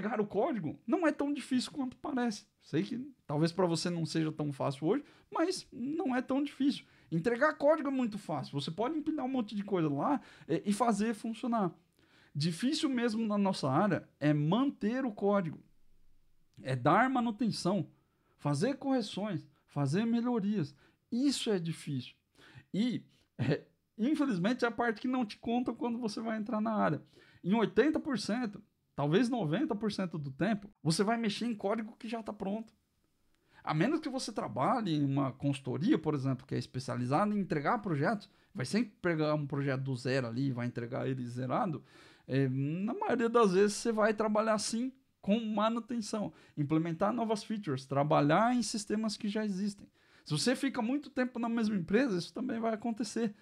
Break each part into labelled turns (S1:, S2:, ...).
S1: pegar o código não é tão difícil quanto parece. Sei que talvez para você não seja tão fácil hoje, mas não é tão difícil. Entregar código é muito fácil. Você pode empinar um monte de coisa lá é, e fazer funcionar. Difícil mesmo na nossa área é manter o código, é dar manutenção, fazer correções, fazer melhorias. Isso é difícil. E, é, infelizmente, é a parte que não te conta quando você vai entrar na área. Em 80%, talvez 90% do tempo, você vai mexer em código que já está pronto. A menos que você trabalhe em uma consultoria, por exemplo, que é especializada em entregar projetos, vai sempre pegar um projeto do zero ali e vai entregar ele zerado. É, na maioria das vezes você vai trabalhar sim com manutenção, implementar novas features, trabalhar em sistemas que já existem. Se você fica muito tempo na mesma empresa, isso também vai acontecer.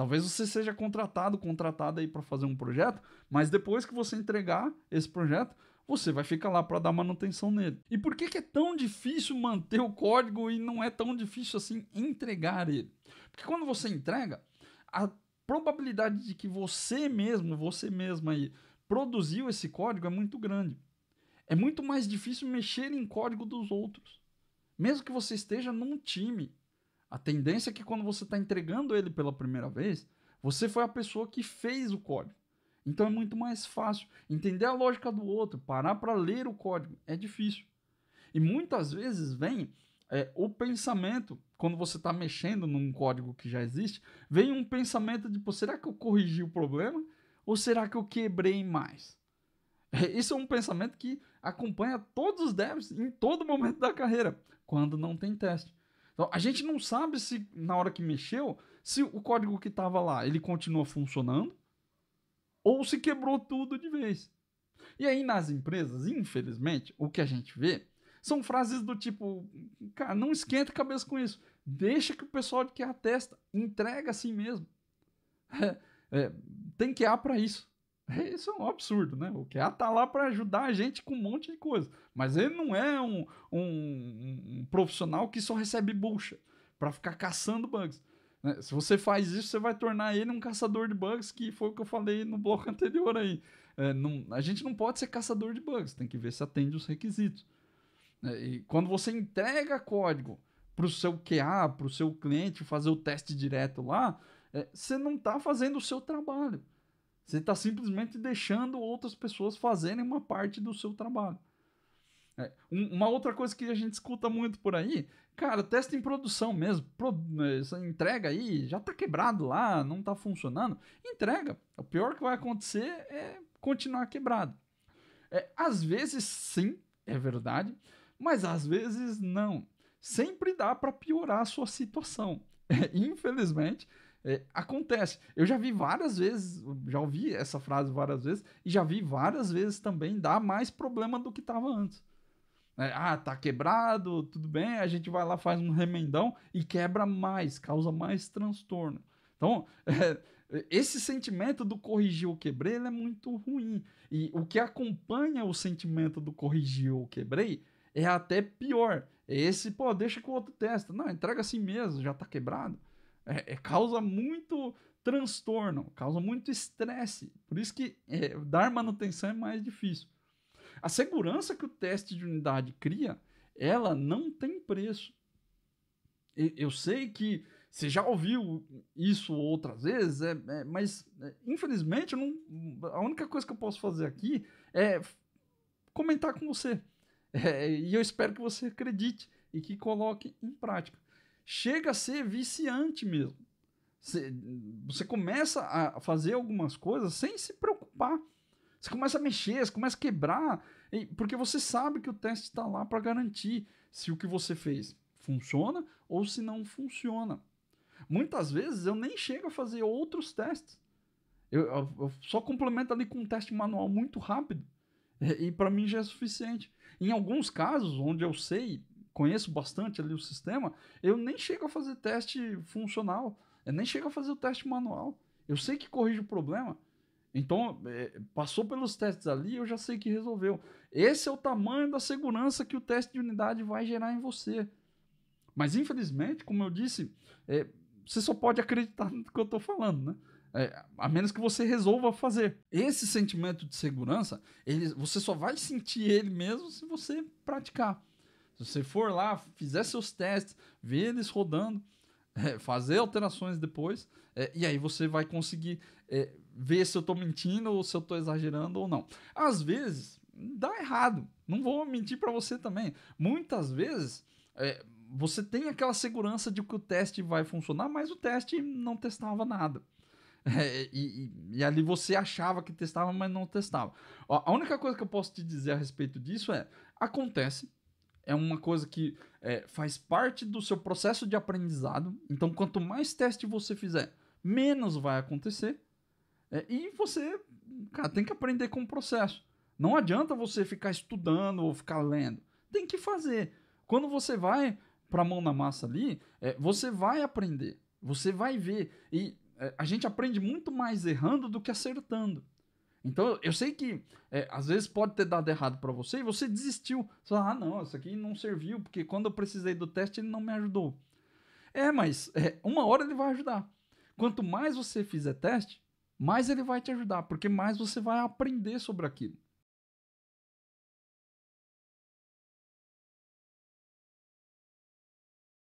S1: Talvez você seja contratado, contratada aí para fazer um projeto, mas depois que você entregar esse projeto, você vai ficar lá para dar manutenção nele. E por que, que é tão difícil manter o código e não é tão difícil assim entregar ele? Porque quando você entrega, a probabilidade de que você mesmo, você mesma aí, produziu esse código é muito grande. É muito mais difícil mexer em código dos outros. Mesmo que você esteja num time, a tendência é que quando você está entregando ele pela primeira vez, você foi a pessoa que fez o código. Então é muito mais fácil entender a lógica do outro, parar para ler o código. É difícil. E muitas vezes vem é, o pensamento, quando você está mexendo num código que já existe, vem um pensamento de, Pô, será que eu corrigi o problema? Ou será que eu quebrei mais? É, isso é um pensamento que acompanha todos os devs em todo momento da carreira, quando não tem teste. Então, a gente não sabe se na hora que mexeu, se o código que estava lá, ele continua funcionando ou se quebrou tudo de vez. E aí nas empresas, infelizmente, o que a gente vê são frases do tipo, cara, não esquenta a cabeça com isso, deixa que o pessoal de que atesta, entrega assim mesmo. É, é, tem que ar para isso. É, isso é um absurdo, né? O QA tá lá para ajudar a gente com um monte de coisa. Mas ele não é um, um, um profissional que só recebe bucha para ficar caçando bugs. Né? Se você faz isso, você vai tornar ele um caçador de bugs, que foi o que eu falei no bloco anterior aí. É, não, a gente não pode ser caçador de bugs, tem que ver se atende os requisitos. É, e quando você entrega código para o seu QA, para o seu cliente fazer o teste direto lá, é, você não está fazendo o seu trabalho. Você está simplesmente deixando outras pessoas fazerem uma parte do seu trabalho. É, um, uma outra coisa que a gente escuta muito por aí, cara, testa em produção mesmo. Pro, é, entrega aí, já está quebrado lá, não está funcionando. Entrega. O pior que vai acontecer é continuar quebrado. É, às vezes sim, é verdade, mas às vezes não. Sempre dá para piorar a sua situação. É, infelizmente, é, acontece. Eu já vi várias vezes, já ouvi essa frase várias vezes, e já vi várias vezes também dar mais problema do que estava antes. É, ah, tá quebrado, tudo bem, a gente vai lá, faz um remendão e quebra mais, causa mais transtorno. Então, é, esse sentimento do corrigir ou quebrei é muito ruim. E o que acompanha o sentimento do corrigir ou quebrei é até pior. É esse, pô, deixa que o outro testa. Não, entrega assim mesmo, já tá quebrado. É, é, causa muito transtorno, causa muito estresse. Por isso que é, dar manutenção é mais difícil. A segurança que o teste de unidade cria, ela não tem preço. Eu sei que você já ouviu isso outras vezes, é, é, mas é, infelizmente não, a única coisa que eu posso fazer aqui é comentar com você. É, e eu espero que você acredite e que coloque em prática chega a ser viciante mesmo. Você, você começa a fazer algumas coisas sem se preocupar. Você começa a mexer, você começa a quebrar, porque você sabe que o teste está lá para garantir se o que você fez funciona ou se não funciona. Muitas vezes eu nem chego a fazer outros testes. Eu, eu, eu só complemento ali com um teste manual muito rápido. E, e para mim já é suficiente. Em alguns casos, onde eu sei conheço bastante ali o sistema, eu nem chego a fazer teste funcional, eu nem chego a fazer o teste manual. Eu sei que corrige o problema. Então, é, passou pelos testes ali, eu já sei que resolveu. Esse é o tamanho da segurança que o teste de unidade vai gerar em você. Mas, infelizmente, como eu disse, é, você só pode acreditar no que eu estou falando, né? É, a menos que você resolva fazer. Esse sentimento de segurança, ele, você só vai sentir ele mesmo se você praticar. Se você for lá, fizer seus testes, ver eles rodando, é, fazer alterações depois, é, e aí você vai conseguir é, ver se eu estou mentindo ou se eu estou exagerando ou não. Às vezes, dá errado. Não vou mentir para você também. Muitas vezes, é, você tem aquela segurança de que o teste vai funcionar, mas o teste não testava nada. É, e, e, e, ali você achava que testava, mas não testava. Ó, a única coisa que eu posso te dizer a respeito disso é: acontece, é uma coisa que é, faz parte do seu processo de aprendizado. Então, quanto mais teste você fizer, menos vai acontecer. É, e você, cara, tem que aprender com o processo. Não adianta você ficar estudando ou ficar lendo. Tem que fazer. Quando você vai para a mão na massa ali, é, você vai aprender. Você vai ver. E é, a gente aprende muito mais errando do que acertando. Então, eu sei que é, às vezes pode ter dado errado para você e você desistiu. Você fala, ah, não, isso aqui não serviu, porque quando eu precisei do teste ele não me ajudou. É, mas é, uma hora ele vai ajudar. Quanto mais você fizer teste, mais ele vai te ajudar, porque mais você vai aprender sobre aquilo.